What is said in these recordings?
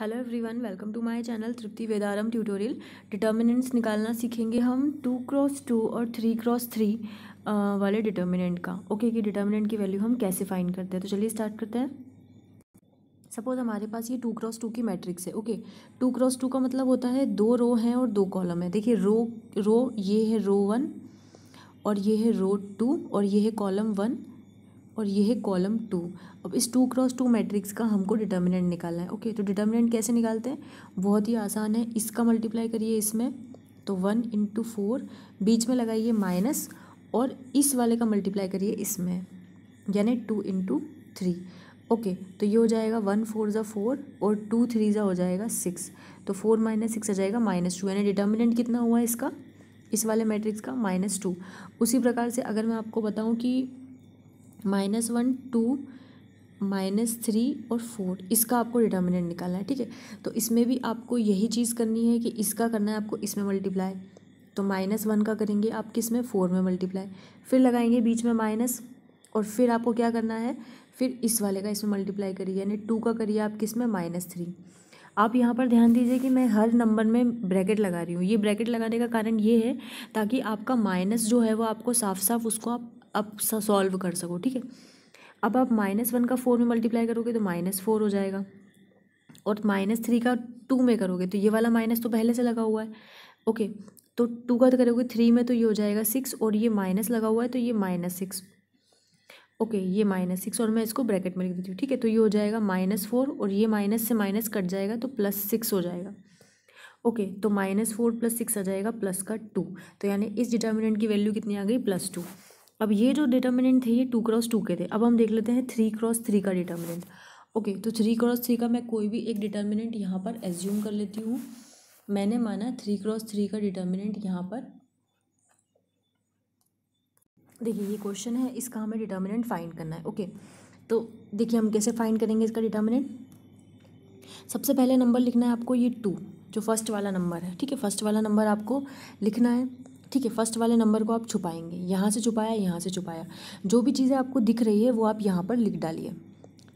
Hello everyone welcome to my channel Tripti Vedaram tutorial determinants निकालना सीखेंगे हम टू क्रॉस टू और थ्री क्रॉस थ्री वाले डिटर्मिनेंट का ओके कि डिटर्मिनेंट की वैल्यू हम कैसे फाइंड करते हैं तो चलिए स्टार्ट करते हैं सपोज हमारे पास ये टू क्रॉस टू की मैट्रिक्स है ओके टू क्रॉस टू का मतलब होता है दो रो हैं और दो कॉलम है देखिए रो रो ये है रो वन और ये है रो टू और ये है कॉलम वन और ये है कॉलम टू अब इस टू क्रॉस टू मैट्रिक्स का हमको डिटर्मिनेंट निकालना है ओके तो डिटर्मिनेंट कैसे निकालते हैं बहुत ही आसान है इसका मल्टीप्लाई करिए इसमें तो वन इंटू फोर बीच में लगाइए माइनस और इस वाले का मल्टीप्लाई करिए इसमें यानी टू इंटू थ्री ओके तो ये हो जाएगा वन फोर ज़ा फोर और टू थ्री ज़ा हो जाएगा सिक्स तो फोर माइनस सिक्स आ जाएगा माइनस टू यानी डिटर्मिनेंट कितना हुआ इसका इस वाले मैट्रिक्स का माइनस टू उसी प्रकार से अगर मैं आपको बताऊं कि minus one two minus three और फोर इसका आपको डिटर्मिनेंट निकालना है ठीक है तो इसमें भी आपको यही चीज़ करनी है कि इसका करना है आपको इसमें मल्टीप्लाई तो माइनस वन का करेंगे आप किस में फोर में मल्टीप्लाई फिर लगाएंगे बीच में माइनस और फिर आपको क्या करना है फिर इस वाले का इसमें मल्टीप्लाई करिए यानी टू का करिए आप किस में माइनस थ्री आप यहाँ पर ध्यान दीजिए कि मैं हर नंबर में ब्रैकेट लगा रही हूँ ये ब्रैकेट लगाने का कारण ये है ताकि आपका माइनस जो है वो आपको साफ साफ उसको आप अब सॉल्व कर सको ठीक है अब आप माइनस वन का फोर में मल्टीप्लाई करोगे तो माइनस फोर हो जाएगा और माइनस थ्री का टू में करोगे तो ये वाला माइनस तो पहले से लगा हुआ है ओके तो टू का तो करोगे थ्री में तो ये हो जाएगा सिक्स और ये माइनस लगा हुआ है तो ये माइनस सिक्स ओके ये माइनस सिक्स और मैं इसको ब्रैकेट में लिख देती हूँ ठीक है तो ये हो जाएगा माइनस फोर और ये माइनस से माइनस कट जाएगा तो प्लस सिक्स हो जाएगा ओके तो माइनस फोर प्लस सिक्स आ जाएगा प्लस का टू तो यानी इस डिटर्मिनेंट की वैल्यू कितनी आ गई प्लस टू अब ये जो डिटर्मिनेंट थे ये टू क्रॉस टू के थे अब हम देख लेते हैं थ्री क्रॉस थ्री का डिटर्मिनेंट ओके तो थ्री क्रॉस थ्री का मैं कोई भी एक डिटर्मिनेंट यहाँ पर एज्यूम कर लेती हूँ मैंने माना थ्री क्रॉस थ्री का डिटर्मिनेंट यहाँ पर देखिए ये क्वेश्चन है इसका हमें डिटर्मिनेंट फाइंड करना है ओके तो देखिए हम कैसे फाइंड करेंगे इसका डिटर्मिनेंट सबसे पहले नंबर लिखना है आपको ये टू जो फर्स्ट वाला नंबर है ठीक है फर्स्ट वाला नंबर आपको लिखना है ठीक है फर्स्ट वाले नंबर को आप छुपाएंगे यहाँ से छुपाया यहाँ से छुपाया जो भी चीज़ें आपको दिख रही है वो आप यहाँ पर लिख डालिए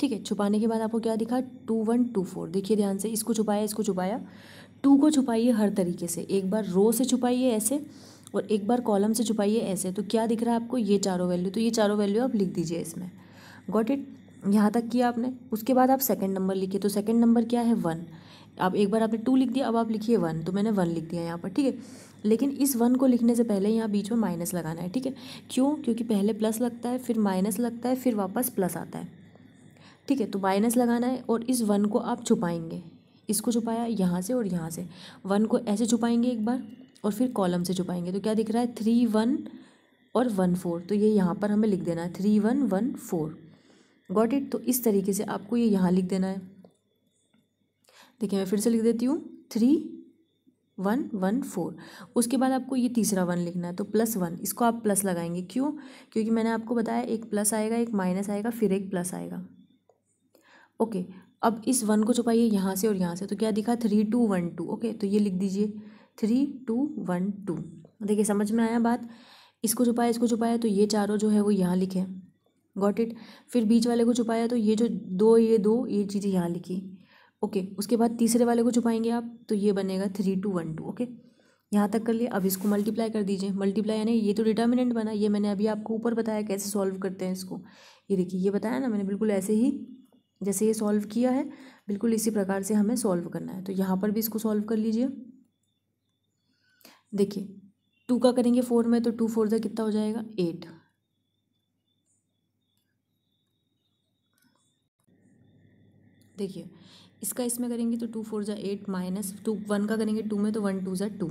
ठीक है छुपाने के बाद आपको क्या दिखा टू वन टू फोर देखिए ध्यान से इसको छुपाया इसको छुपाया टू को छुपाइए हर तरीके से एक बार रो से छुपाइए ऐसे और एक बार कॉलम से छुपाइए ऐसे तो क्या दिख रहा है आपको ये चारों वैल्यू तो ये चारों वैल्यू आप लिख दीजिए इसमें गॉट इट यहाँ तक किया आपने उसके बाद आप सेकंड नंबर लिखिए तो सेकंड नंबर क्या है वन आप एक बार आपने टू लिख दिया अब आप लिखिए वन तो मैंने वन लिख दिया यहाँ पर ठीक है लेकिन इस वन को लिखने से पहले यहाँ बीच में माइनस लगाना है ठीक है क्यों क्योंकि पहले प्लस लगता है फिर माइनस लगता है फिर वापस प्लस आता है ठीक है तो माइनस लगाना है और इस वन को आप छुपाएंगे इसको छुपाया यहाँ से और यहाँ से वन को ऐसे छुपाएंगे एक बार और फिर कॉलम से छुपाएंगे तो क्या दिख रहा है थ्री वन और वन फोर तो ये यहाँ पर हमें लिख देना है three one one four got it तो इस तरीके से आपको ये यहाँ लिख देना है देखिए मैं फिर से लिख देती हूँ थ्री वन वन फोर उसके बाद आपको ये तीसरा वन लिखना है तो प्लस वन इसको आप प्लस लगाएंगे क्यों क्योंकि मैंने आपको बताया एक प्लस आएगा एक माइनस आएगा फिर एक प्लस आएगा ओके अब इस वन को छुपाइए यहाँ से और यहाँ से तो क्या दिखा three two one two okay तो ये लिख दीजिए थ्री टू वन टू देखिए समझ में आया बात इसको छुपाया इसको छुपाया तो ये चारों जो है वो यहाँ लिखे गॉट इट फिर बीच वाले को छुपाया तो ये जो दो ये दो ये चीज़ें यहाँ लिखी ओके उसके बाद तीसरे वाले को छुपाएंगे आप तो ये बनेगा three two one two okay यहाँ तक कर लिए अब इसको मल्टीप्लाई कर दीजिए मल्टीप्लाई यानी ये तो डिटर्मिनेंट बना ये मैंने अभी आपको ऊपर बताया कैसे सॉल्व करते हैं इसको ये देखिए ये बताया ना मैंने बिल्कुल ऐसे ही जैसे ये सॉल्व किया है बिल्कुल इसी प्रकार से हमें सॉल्व करना है तो यहाँ पर भी इसको सॉल्व कर लीजिए देखिए टू का करेंगे फोर में तो टू फोर का कितना हो जाएगा एट देखिए इसका इसमें करेंगे तो टू फोर ज़ा एट माइनस टू वन का करेंगे टू में तो वन टू ज़ा टू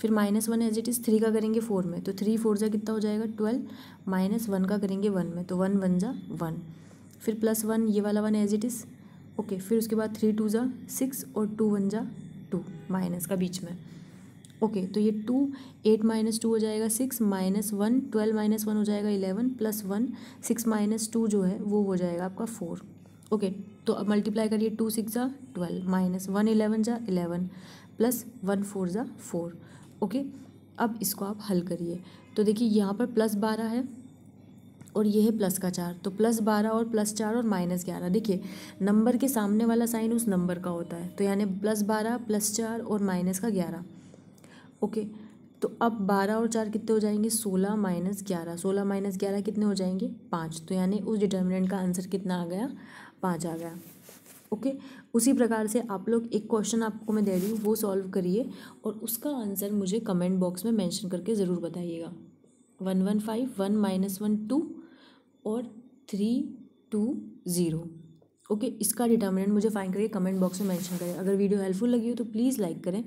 फिर minus one as it is three का करेंगे फोर में तो थ्री फोर ज़ा कितना हो जाएगा ट्वेल्व माइनस वन का करेंगे वन में तो वन वन ज़ा वन फिर प्लस वन ये वाला one as it is okay फिर उसके बाद थ्री टू ज़ा सिक्स और टू वन ज़ा टू माइनस का बीच में ओके okay, तो ये टू एट माइनस टू हो जाएगा six minus one twelve minus one हो जाएगा eleven plus one six minus two जो है वो हो जाएगा आपका फोर ओके तो अब मल्टीप्लाई करिए टू सिक्स ज़ा ट्वेल्व माइनस वन इलेवन ज़ा इलेवन प्लस वन फोर ज़ा फोर ओके अब इसको आप हल करिए तो देखिए यहाँ पर प्लस बारह है और यह है प्लस का चार तो प्लस बारह और प्लस चार और माइनस ग्यारह देखिए नंबर के सामने वाला साइन उस नंबर का होता है तो यानी प्लस बारह प्लस चार और माइनस का ग्यारह ओके okay. तो अब बारह और चार कितने हो जाएंगे सोलह माइनस ग्यारह सोलह माइनस ग्यारह कितने हो जाएंगे पाँच तो यानी उस डिटर्मिनेंट का आंसर कितना आ गया पाँच आ गया ओके उसी प्रकार से आप लोग एक क्वेश्चन आपको मैं दे रही हूँ वो सॉल्व करिए और उसका आंसर मुझे कमेंट बॉक्स में मैंशन करके ज़रूर बताइएगा one one five one minus one two और three two zero okay okay, इसका डिटर्मिनेंट मुझे फाइन करके कमेंट बॉक्स में मेंशन करें अगर वीडियो हेल्पफुल लगी हो तो प्लीज़ लाइक करें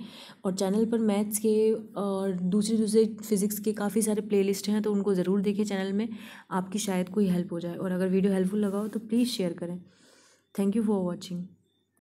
और चैनल पर मैथ्स के और दूसरे दूसरे फिजिक्स के काफ़ी सारे प्लेलिस्ट हैं तो उनको ज़रूर देखें चैनल में आपकी शायद कोई हेल्प हो जाए और अगर वीडियो हेल्पफुल लगा हो तो प्लीज़ शेयर करें थैंक यू फॉर वॉचिंग